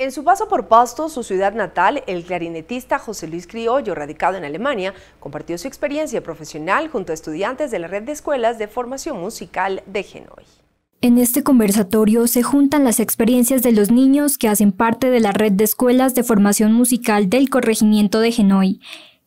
En su paso por Pasto, su ciudad natal, el clarinetista José Luis Criollo, radicado en Alemania, compartió su experiencia profesional junto a estudiantes de la red de escuelas de formación musical de Genoa. En este conversatorio se juntan las experiencias de los niños que hacen parte de la red de escuelas de formación musical del corregimiento de Genoa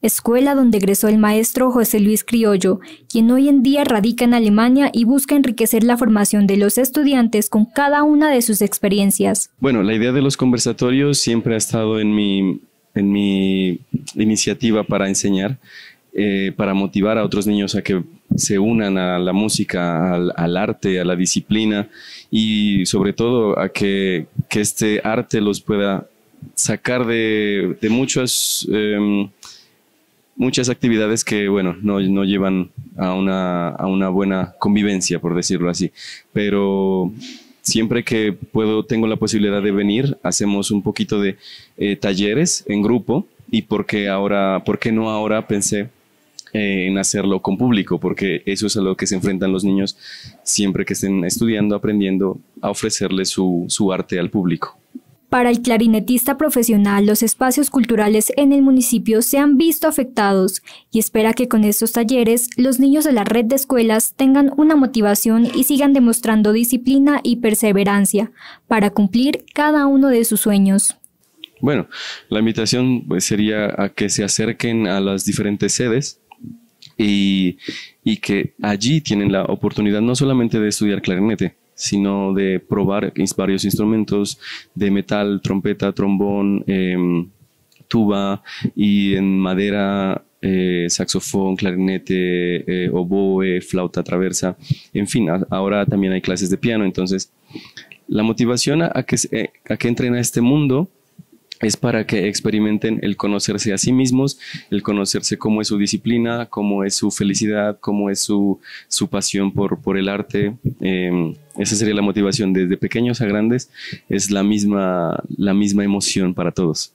escuela donde egresó el maestro José Luis Criollo, quien hoy en día radica en Alemania y busca enriquecer la formación de los estudiantes con cada una de sus experiencias. Bueno, la idea de los conversatorios siempre ha estado en mi, en mi iniciativa para enseñar, eh, para motivar a otros niños a que se unan a la música, al, arte, a la disciplina y sobre todo a que, este arte los pueda sacar de, de muchas... Em, muchas actividades que, bueno, no, llevan a una, a una buena convivencia, por decirlo así. Pero siempre que puedo, tengo la posibilidad de venir, hacemos un poquito de eh, talleres en grupo y porque ahora, ¿por qué no ahora pensé eh, en hacerlo con público? Porque eso es a lo que se enfrentan los niños siempre que estén estudiando, aprendiendo, a ofrecerle su, su arte al público. Para el clarinetista profesional, los espacios culturales en el municipio se han visto afectados y espera que con estos talleres los niños de la red de escuelas tengan una motivación y sigan demostrando disciplina y perseverancia para cumplir cada uno de sus sueños. Bueno, la invitación pues, sería a que se acerquen a las diferentes sedes y que allí tienen la oportunidad no solamente de estudiar clarinete, sino de probar varios instrumentos de metal, trompeta, trombón, em, tuba y en madera, eh, saxofón, clarinete, eh, oboe, flauta traversa. En fin, ahora también hay clases de piano. Entonces, la motivación a, que, eh, a que entren a este mundo es para que experimenten el conocerse a sí mismos, el conocerse cómo es su disciplina, cómo es su felicidad, cómo es su, su pasión por, por el arte, Em, esa sería la motivación desde pequeños a grandes, es la misma, la misma emoción para todos.